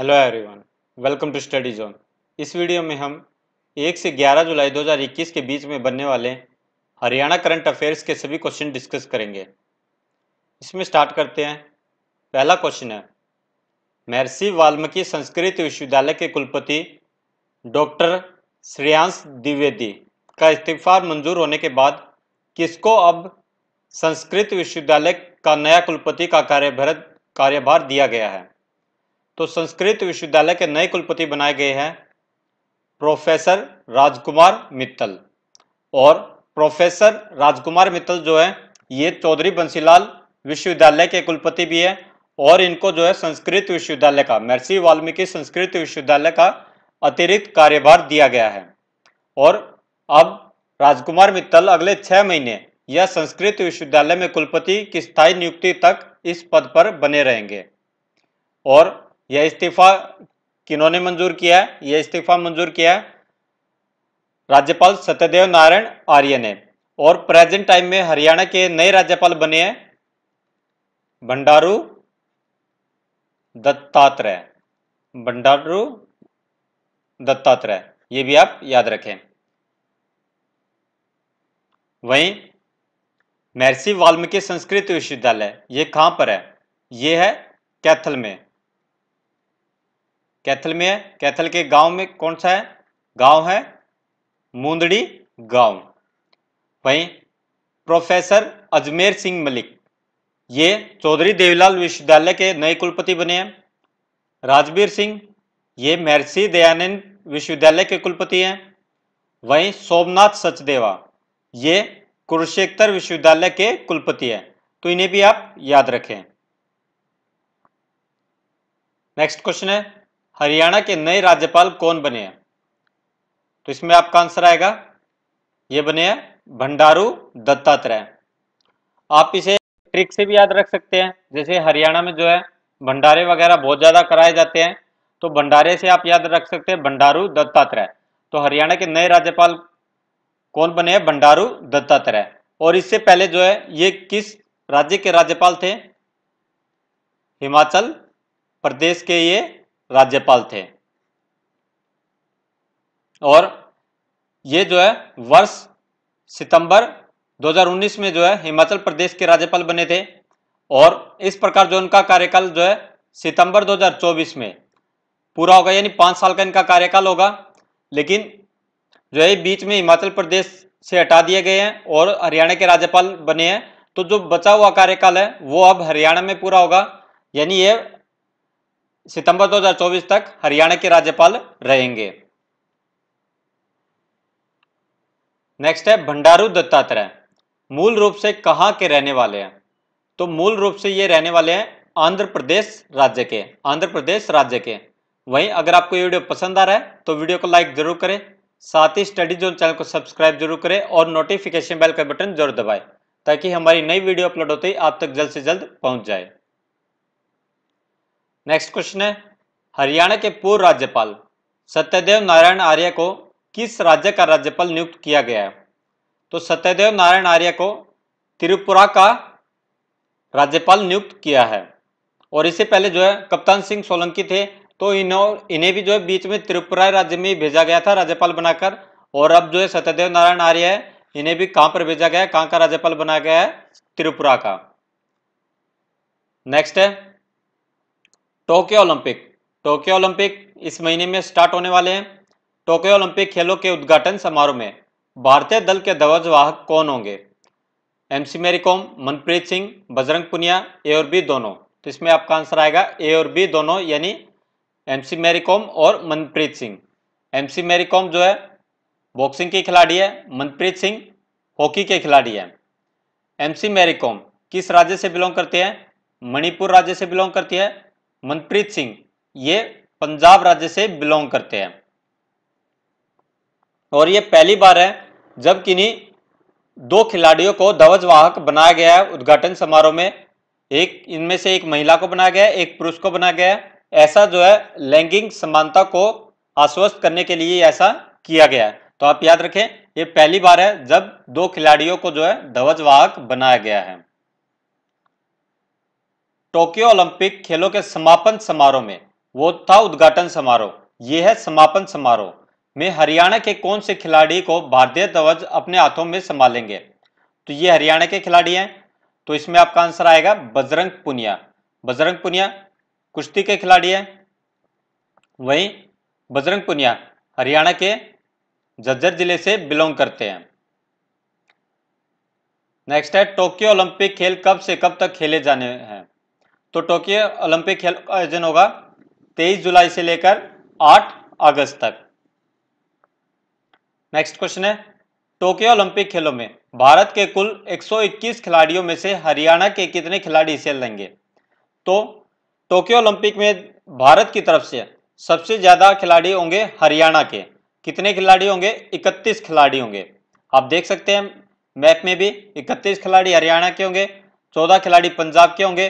hello everyone welcome to study zone इस video में हम 1 से 11 जुलाई 2021 के बीच में बनने वाले हरियाणा करंट अफेयर्स के सभी क्वेश्चन डिस्कस करेंगे इसमें स्टार्ट करते हैं पहला क्वेश्चन है महर्षि वाल्मीकि संस्कृत विश्वविद्यालय के कुलपति डॉक्टर श्रेयांश द्विवेदी का इस्तीफा मंजूर होने के बाद किसको अब संस्कृत विश्वविद्यालय का नया कुलपति का कार्यभार कार्यभार दिया गया है तो संस्कृत विश्वविद्यालय के नए कुलपति बनाए गए हैं प्रोफेसर राजकुमार मित्तल और प्रोफेसर राजकुमार मित्तल जो है ये चौधरी बंसीलाल विश्वविद्यालय के कुलपति भी है और इनको जो है संस्कृत विश्वविद्यालय का महर्षि वाल्मीकि संस्कृत विश्वविद्यालय का अतिरिक्त कार्यभार दिया गया है और अब राजकुमार मित्तल अगले छह महीने या संस्कृत विश्वविद्यालय में कुलपति की स्थायी नियुक्ति तक इस पद पर बने रहेंगे और यह इस्तीफा किन्होंने मंजूर किया है यह इस्तीफा मंजूर किया है राज्यपाल सत्यदेव नारायण आर्य ने और प्रेजेंट टाइम में हरियाणा के नए राज्यपाल बने हैं भंडारू दत्तात्रेय भंडारू दत्तात्रेय ये भी आप याद रखें वहीं महर्षि वाल्मीकि संस्कृत विश्वविद्यालय ये कहां पर है ये है कैथल में कैथल में है कैथल के गांव में कौन सा है गांव है मुंदड़ी गांव वहीं प्रोफेसर अजमेर सिंह मलिक ये चौधरी देवीलाल विश्वविद्यालय के नए कुलपति बने हैं राजवीर सिंह ये महर्षि दयानंद विश्वविद्यालय के कुलपति हैं वहीं सोमनाथ सचदेवा ये कुरुक्षेत्र विश्वविद्यालय के कुलपति हैं तो इन्हें भी आप याद रखें नेक्स्ट क्वेश्चन है हरियाणा के नए राज्यपाल कौन बने हैं तो इसमें आपका आंसर आएगा ये बने हैं भंडारू दत्तात्रेय आप इसे ट्रिक से भी याद रख सकते हैं जैसे हरियाणा में जो है भंडारे वगैरह बहुत ज़्यादा कराए जाते हैं तो भंडारे से आप याद रख सकते हैं भंडारू दत्तात्रेय तो हरियाणा के नए राज्यपाल कौन बने हैं भंडारू दत्तात्रेय और इससे पहले जो है ये किस राज्य के राज्यपाल थे हिमाचल प्रदेश के ये राज्यपाल थे और ये जो है वर्ष सितंबर 2019 में जो है हिमाचल प्रदेश के राज्यपाल बने थे और इस प्रकार जो उनका कार्यकाल जो है सितंबर 2024 में पूरा होगा यानी पाँच साल का इनका कार्यकाल होगा लेकिन जो है बीच में हिमाचल प्रदेश से हटा दिए गए हैं और हरियाणा के राज्यपाल बने हैं तो जो बचा हुआ कार्यकाल है वो अब हरियाणा में पूरा होगा यानी ये सितंबर 2024 तक हरियाणा के राज्यपाल रहेंगे नेक्स्ट है भंडारू दत्तात्रेय मूल रूप से कहाँ के रहने वाले हैं तो मूल रूप से ये रहने वाले हैं आंध्र प्रदेश राज्य के आंध्र प्रदेश राज्य के वहीं अगर आपको ये वीडियो पसंद आ रहा है तो वीडियो को लाइक जरूर करें साथ ही स्टडी जोन चैनल को सब्सक्राइब जरूर करें और नोटिफिकेशन बेल का बटन जरूर दबाएं ताकि हमारी नई वीडियो अपलोड होते ही आप तक जल्द से जल्द पहुंच जाए नेक्स्ट क्वेश्चन है हरियाणा के पूर्व राज्यपाल सत्यदेव नारायण आर्य को किस राज्य का राज्यपाल नियुक्त किया गया है तो सत्यदेव नारायण आर्य को त्रिपुरा का राज्यपाल नियुक्त किया है और इससे पहले जो है कप्तान सिंह सोलंकी थे तो इन्हों इन्हें भी जो है बीच में त्रिपुरा राज्य में भेजा गया था राज्यपाल बनाकर और अब जो है सत्यदेव नारायण आर्य है इन्हें भी कहां पर भेजा गया है कहां का राज्यपाल बनाया गया है त्रिपुरा का नेक्स्ट है टोक्यो ओलंपिक टोक्यो ओलंपिक इस महीने में स्टार्ट होने वाले हैं टोक्यो ओलंपिक खेलों के उद्घाटन समारोह में भारतीय दल के ध्वजवाहक कौन होंगे एमसी मैरीकॉम मनप्रीत सिंह बजरंग पुनिया ए और बी दोनों तो इसमें आपका आंसर आएगा ए और बी दोनों यानी एमसी मैरीकॉम और मनप्रीत सिंह एमसी मैरीकॉम जो है बॉक्सिंग के खिलाड़ी है मनप्रीत सिंह हॉकी के खिलाड़ी है एमसी मैरीकॉम किस राज्य से बिलोंग करती है मणिपुर राज्य से बिलोंग करती है मनप्रीत सिंह ये पंजाब राज्य से बिलोंग करते हैं और ये पहली बार है जब किन्हीं दो खिलाड़ियों को ध्वजवाहक बनाया गया है उद्घाटन समारोह में एक इनमें से एक महिला को बनाया गया है एक पुरुष को बनाया गया है ऐसा जो है लैंगिक समानता को आश्वस्त करने के लिए ऐसा किया गया है तो आप याद रखें ये पहली बार है जब दो खिलाड़ियों को जो है ध्वजवाहक बनाया गया है टोक्यो ओलंपिक खेलों के समापन समारोह में वो था उद्घाटन समारोह ये है समापन समारोह में हरियाणा के कौन से खिलाड़ी को भारतीय ध्वज अपने हाथों में संभालेंगे तो ये हरियाणा के खिलाड़ी हैं तो इसमें आपका आंसर आएगा बजरंग पुनिया बजरंग पुनिया कुश्ती के खिलाड़ी हैं वहीं बजरंग पुनिया हरियाणा के झज्जर जिले से बिलोंग करते हैं नेक्स्ट है टोक्यो ओलंपिक खेल कब से कब तक खेले जाने हैं तो टोक्यो ओलंपिक खेल का आयोजन होगा 23 जुलाई से लेकर 8 अगस्त तक नेक्स्ट क्वेश्चन है टोक्यो ओलंपिक खेलों में भारत के कुल 121 खिलाड़ियों में से हरियाणा के कितने खिलाड़ी हिस्से लेंगे तो टोक्यो ओलंपिक में भारत की तरफ से सबसे ज्यादा खिलाड़ी होंगे हरियाणा के कितने खिलाड़ी होंगे 31 खिलाड़ी होंगे आप देख सकते हैं मैप में भी 31 खिलाड़ी हरियाणा के होंगे 14 खिलाड़ी पंजाब के होंगे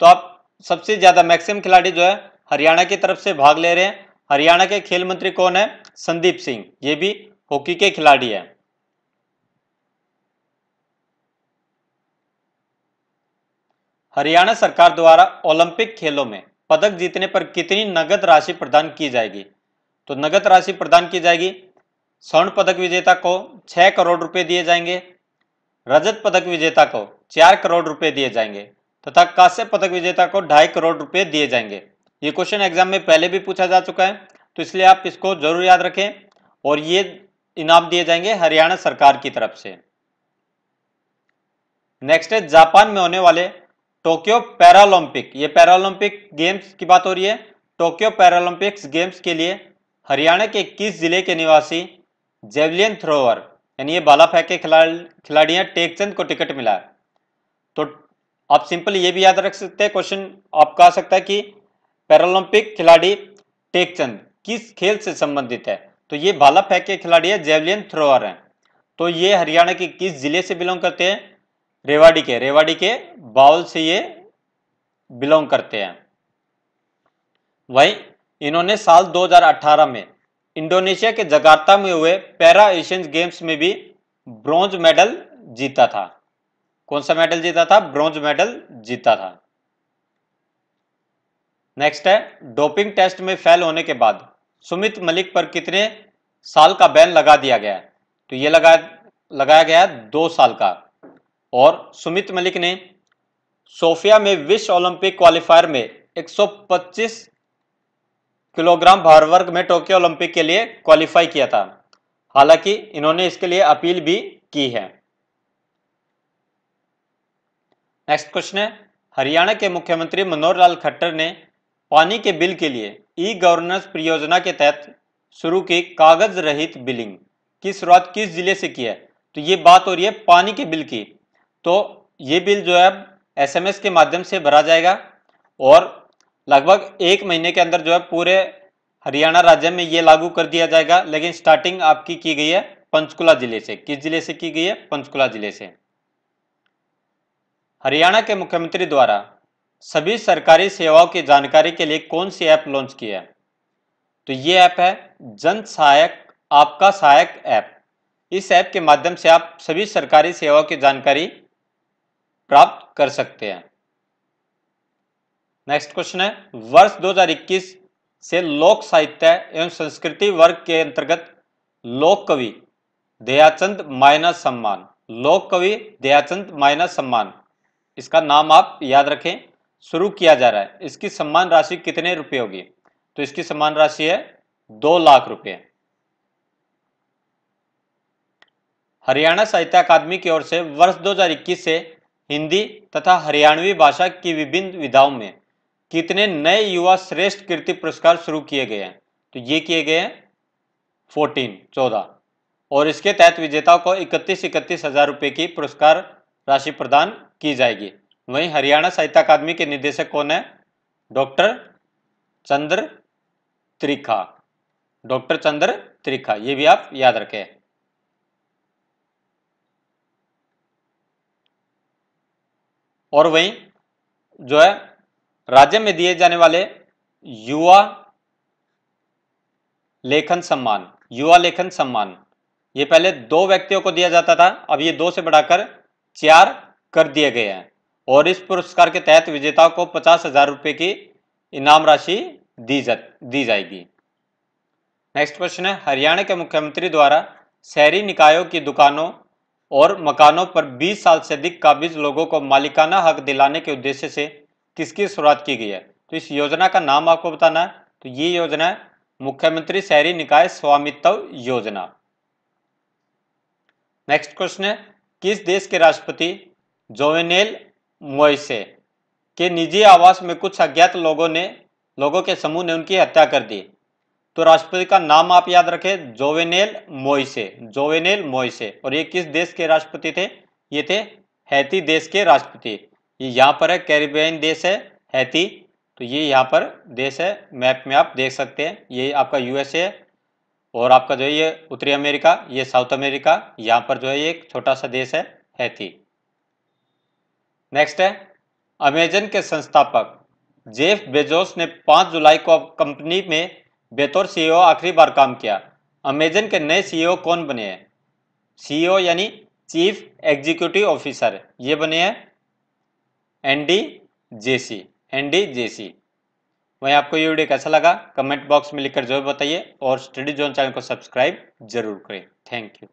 तो आप सबसे ज़्यादा मैक्सिमम खिलाड़ी जो है हरियाणा की तरफ से भाग ले रहे हैं हरियाणा के खेल मंत्री कौन है संदीप सिंह ये भी हॉकी के खिलाड़ी है हरियाणा सरकार द्वारा ओलंपिक खेलों में पदक जीतने पर कितनी नगद राशि प्रदान की जाएगी तो नगद राशि प्रदान की जाएगी स्वर्ण पदक विजेता को छह करोड़ रुपए दिए जाएंगे रजत पदक विजेता को चार करोड़ रुपए दिए जाएंगे तथा कांस्य पदक विजेता को ढाई करोड़ रुपए दिए जाएंगे ये क्वेश्चन एग्जाम में पहले भी पूछा जा चुका है तो इसलिए आप इसको जरूर याद रखें और ये इनाम दिए जाएंगे हरियाणा सरकार की तरफ से नेक्स्ट है जापान में होने वाले टोक्यो पैरालंपिक ये पैरालंपिक गेम्स की बात हो रही है टोक्यो पैरालंपिक्स गेम्स के लिए हरियाणा के किस जिले के निवासी जेवलियन थ्रोवर यानी ये बाला फेंके खिलाड़ी खिलाड़ियां टेकचंद को टिकट मिला है तो आप सिंपल ये भी याद रख सकते हैं क्वेश्चन आपका आ सकता है कि पैरालंपिक खिलाड़ी टेकचंद किस खेल से संबंधित है तो ये भाला फेंक के खिलाड़ी है जेवलियन थ्रोअर हैं तो ये हरियाणा के किस जिले से बिलोंग करते हैं रेवाड़ी के रेवाड़ी के बाउल से ये बिलोंग करते हैं वही इन्होंने साल 2018 में इंडोनेशिया के जकार्ता में हुए पैरा एशियन गेम्स में भी ब्रॉन्ज मेडल जीता था कौन सा मेडल जीता था ब्रॉन्ज मेडल जीता था नेक्स्ट है डोपिंग टेस्ट में फेल होने के बाद सुमित मलिक पर कितने साल का बैन लगा दिया गया तो यह लगा लगाया गया दो साल का और सुमित मलिक ने सोफिया में विश्व ओलंपिक क्वालिफायर में 125 किलोग्राम भार वर्ग में टोक्यो ओलंपिक के लिए क्वालिफाई किया था हालांकि इन्होंने इसके लिए अपील भी की है नेक्स्ट क्वेश्चन है हरियाणा के मुख्यमंत्री मनोहर लाल खट्टर ने पानी के बिल के लिए ई गवर्नेंस परियोजना के तहत शुरू की कागज रहित बिलिंग की शुरुआत किस जिले से की है तो ये बात हो रही है पानी के बिल की तो ये बिल जो है एसएमएस के माध्यम से भरा जाएगा और लगभग एक महीने के अंदर जो है पूरे हरियाणा राज्य में ये लागू कर दिया जाएगा लेकिन स्टार्टिंग आपकी की गई है पंचकुला जिले से किस जिले से की गई है पंचकुला जिले से हरियाणा के मुख्यमंत्री द्वारा सभी सरकारी सेवाओं की जानकारी के लिए कौन सी ऐप लॉन्च की है तो ये ऐप है जन सहायक आपका सहायक ऐप इस ऐप के माध्यम से आप सभी सरकारी सेवाओं की जानकारी प्राप्त कर सकते हैं नेक्स्ट क्वेश्चन है वर्ष 2021 से लोक साहित्य एवं संस्कृति वर्ग के अंतर्गत लोक कवि दयाचंद मायना सम्मान लोक कवि दयाचंद मायना सम्मान इसका नाम आप याद रखें शुरू किया जा रहा है इसकी सम्मान राशि कितने रुपए होगी तो इसकी सम्मान राशि है दो लाख रुपए हरियाणा साहित्य अकादमी की ओर से वर्ष 2021 से हिंदी तथा हरियाणवी भाषा की विभिन्न विधाओं में कितने नए युवा श्रेष्ठ कीर्ति पुरस्कार शुरू किए गए हैं तो ये किए गए हैं फोर्टीन चौदह और इसके तहत विजेताओं को इकतीस इकतीस हजार रुपये की पुरस्कार राशि प्रदान की जाएगी वहीं हरियाणा साहित्य अकादमी के निदेशक कौन है डॉक्टर चंद्र त्रिखा डॉक्टर चंद्र त्रिखा ये भी आप याद रखें और वहीं जो है राज्य में दिए जाने वाले युवा लेखन सम्मान युवा लेखन सम्मान ये पहले दो व्यक्तियों को दिया जाता था अब ये दो से बढ़ाकर चार कर दिए गए हैं और इस पुरस्कार के तहत विजेता को पचास हजार रुपये की इनाम राशि दी जा दी जाएगी नेक्स्ट क्वेश्चन है हरियाणा के मुख्यमंत्री द्वारा शहरी निकायों की दुकानों और मकानों पर 20 साल से अधिक काबिज लोगों को मालिकाना हक दिलाने के उद्देश्य से किसकी शुरुआत की गई है तो इस योजना का नाम आपको बताना है तो ये योजना है मुख्यमंत्री शहरी निकाय स्वामित्व योजना नेक्स्ट क्वेश्चन है किस देश के राष्ट्रपति जोवेनेल मोइसे के निजी आवास में कुछ अज्ञात लोगों ने लोगों के समूह ने उनकी हत्या कर दी तो राष्ट्रपति का नाम आप याद रखें जोवेनेल मोइसे जोवेनेल मोइसे और ये किस देश के राष्ट्रपति थे ये थे हैती देश के राष्ट्रपति ये यहाँ पर है कैरिबियन देश है हैती तो ये यहाँ पर देश है मैप में आप देख सकते हैं ये आपका यूएसए और आपका जो है ये उत्तरी अमेरिका ये साउथ अमेरिका यहाँ पर जो है ये एक छोटा सा देश है हैती नेक्स्ट है अमेजन के संस्थापक जेफ बेजोस ने 5 जुलाई को कंपनी में बेतौर सीईओ e आखिरी बार काम किया अमेजन के नए सीईओ e कौन बने हैं सीईओ e यानी चीफ एग्जीक्यूटिव ऑफिसर ये बने हैं एनडी जेसी एनडी जेसी वहीं आपको ये वीडियो कैसा लगा कमेंट बॉक्स में लिखकर जरूर बताइए और स्टडी जोन चैनल को सब्सक्राइब जरूर करें थैंक यू